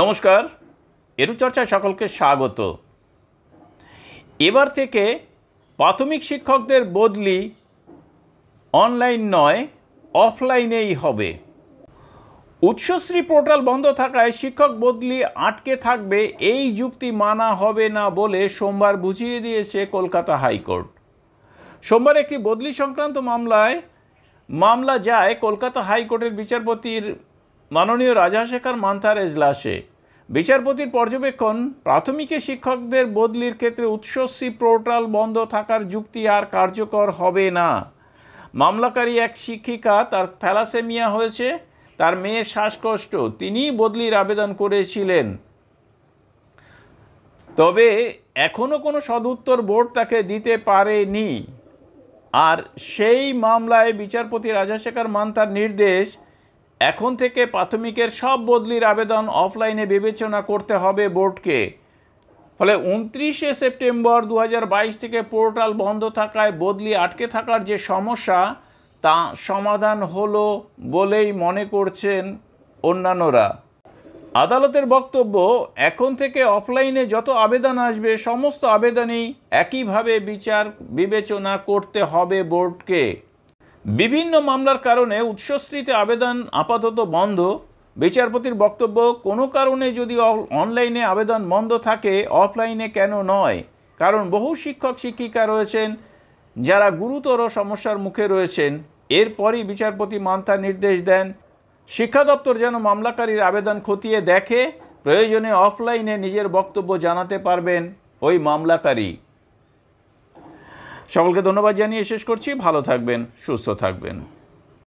নমস্কার এরুচর্চায় সকলকে স্বাগত এবার থেকে প্রাথমিক শিক্ষকদের বদলি অনলাইন নয় অফলাইনেই হবে উৎসশ্রী পোর্টাল বন্ধ থাকায় শিক্ষক বদলি আটকে থাকবে এই যুক্তি মানা হবে না বলে সোমবার বুঝিয়ে দিয়েছে কলকাতা হাইকোর্ট সোমবার একটি বদলি সংক্রান্ত মামলায় মামলা যায় কলকাতা হাইকোর্টের বিচারপতির মাননীয় রাজাশেখর মান্থার এজলাসে বিচারপতির পর্যবেক্ষণ প্রাথমিকে শিক্ষকদের বদলির ক্ষেত্রে উৎসস্বী পোর্টাল বন্ধ থাকার যুক্তি আর কার্যকর হবে না মামলাকারী এক শিক্ষিকা তার থ্যালাসেমিয়া হয়েছে তার মেয়ের শ্বাসকষ্ট তিনি বদলির আবেদন করেছিলেন তবে এখনও কোনো সদুত্তর বোর্ড তাকে দিতে পারেনি আর সেই মামলায় বিচারপতি রাজাশেখর মান্তার নির্দেশ এখন থেকে প্রাথমিকের সব বদলির আবেদন অফলাইনে বিবেচনা করতে হবে বোর্ডকে ফলে উনত্রিশে সেপ্টেম্বর দু থেকে পোর্টাল বন্ধ থাকায় বদলি আটকে থাকার যে সমস্যা তা সমাধান হলো বলেই মনে করছেন অন্যান্যরা আদালতের বক্তব্য এখন থেকে অফলাইনে যত আবেদন আসবে সমস্ত আবেদনেই একইভাবে বিচার বিবেচনা করতে হবে বোর্ডকে বিভিন্ন মামলার কারণে উৎসশ্রীতে আবেদন আপাতত বন্ধ বিচারপতির বক্তব্য কোনো কারণে যদি অনলাইনে আবেদন বন্ধ থাকে অফলাইনে কেন নয় কারণ বহু শিক্ষক শিক্ষিকা রয়েছেন যারা গুরুতর সমস্যার মুখে রয়েছেন এরপরই বিচারপতি মান্তা নির্দেশ দেন শিক্ষা দপ্তর যেন মামলাকারীর আবেদন খতিয়ে দেখে প্রয়োজনে অফলাইনে নিজের বক্তব্য জানাতে পারবেন ওই মামলাকারী সকলকে ধন্যবাদ জানিয়ে শেষ করছি ভালো থাকবেন সুস্থ থাকবেন